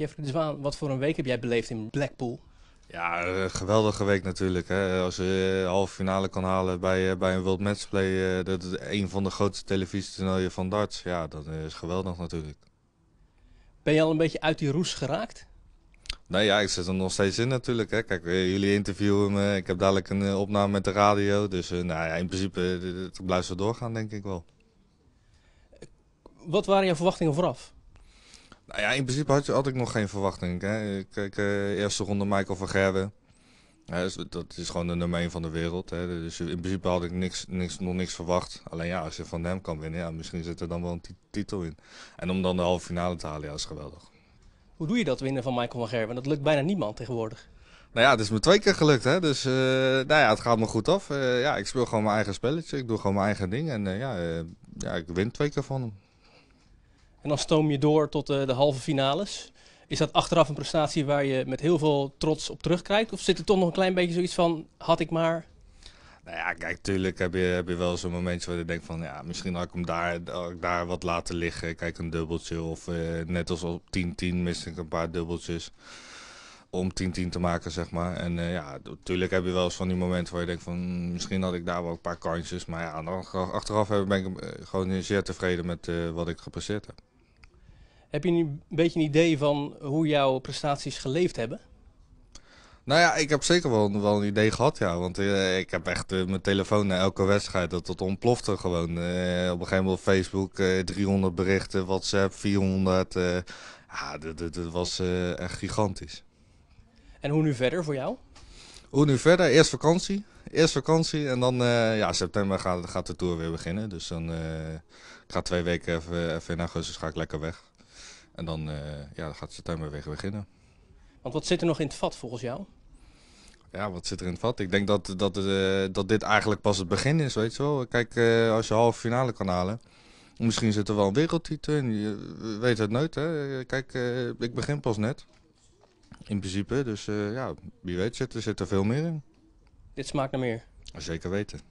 Jeffrey dus wat voor een week heb jij beleefd in Blackpool? Ja, een eh, geweldige week natuurlijk. Hè. Als je eh, halve finale kan halen bij, eh, bij een World Matchplay, dat is een van de grootste televisietoernooien van darts. Ja, dat is geweldig natuurlijk. Ben je al een beetje uit die roes geraakt? Nou ja, ik zit er nog steeds in natuurlijk. Hè. Kijk, jullie interviewen me. Ik heb dadelijk een opname met de radio. Dus nou ja, in principe het blijft zo doorgaan, denk ik wel. Wat waren jouw verwachtingen vooraf? Nou ja, in principe had, ik nog geen verwachting. Hè. Kijk, uh, eh, eerste ronde Michael van Gerwen. Dus dat is gewoon de nummer van de wereld. Hè. Dus in principe had ik niks, niks, nog niks verwacht. Alleen ja, als je van hem kan winnen, ja, misschien zit er dan wel een titel in. En om dan de halve finale te halen, ja, is geweldig. Hoe doe je dat winnen van Michael van Gerwen? Dat lukt bijna niemand tegenwoordig. Nou ja, het is me twee keer gelukt, hè. Dus eh, nou ja, het gaat me goed af. Eh, ja, ik speel gewoon mijn eigen spelletje. Ik doe gewoon mijn eigen ding. En ja, ja, ik win twee keer van hem. En dan stoom je door tot eh, de halve finales. Is dat achteraf een prestatie waar je met heel veel trots op terugkrijgt, Of zit er toch nog een klein beetje zoiets van, had ik maar... Nou ja, kijk, tuurlijk heb je, heb je wel zo'n momentje waar je denkt van... ja, misschien had ik hem daar, ik daar wat laten liggen. Kijk, een dubbeltje of eh, net als op 10-10 mis ik een paar dubbeltjes om 10-10 te maken, zeg maar. En eh, ja, natuurlijk heb je wel eens van die momenten waar je denkt van... Hm, misschien had ik daar wel een paar kansjes. Maar ja, achteraf ben ik gewoon zeer tevreden met wat ik gepresteerd heb. Heb je nu een beetje een idee van hoe jouw prestaties geleefd hebben? Nou ja, ik heb zeker wel, wel een idee gehad, ja. Want eh, ik heb echt eh, mijn telefoon na elke wedstrijd, dat, dat ontplofte gewoon. Eh, op een gegeven moment Facebook 300 berichten, WhatsApp 400. ja, dat was echt gigantisch. En hoe nu verder voor jou? Hoe nu verder? Eerst vakantie. Eerst vakantie en dan ja, september gaat, gaat de tour weer beginnen. Dus dan ik ga twee weken even, even in augustus ga ik lekker weg. En dan, eh, ja, gaat ze weer beginnen. Want wat zit er nog in het vat volgens jou? Ja, wat zit er in het vat? Ik denk dat, dat, eh, dat dit eigenlijk pas het begin is, weet je wel. Kijk, eh, als je halve finale kan halen, misschien zit er wel een wereldtitel in. Je weet het nooit, hè. Kijk, ik begin pas net. In principe, dus ja, wie weet zit er, zit er veel meer in. Dit smaakt naar meer. Zeker weten.